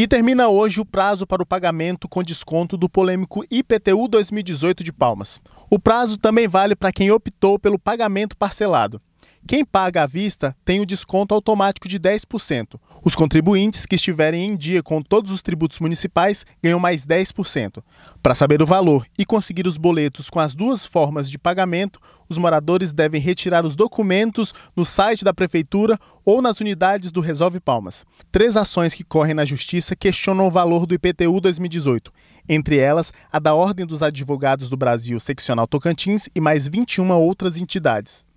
E termina hoje o prazo para o pagamento com desconto do polêmico IPTU 2018 de Palmas. O prazo também vale para quem optou pelo pagamento parcelado. Quem paga à vista tem o desconto automático de 10%. Os contribuintes que estiverem em dia com todos os tributos municipais ganham mais 10%. Para saber o valor e conseguir os boletos com as duas formas de pagamento, os moradores devem retirar os documentos no site da Prefeitura ou nas unidades do Resolve Palmas. Três ações que correm na Justiça questionam o valor do IPTU 2018. Entre elas, a da Ordem dos Advogados do Brasil, seccional Tocantins, e mais 21 outras entidades.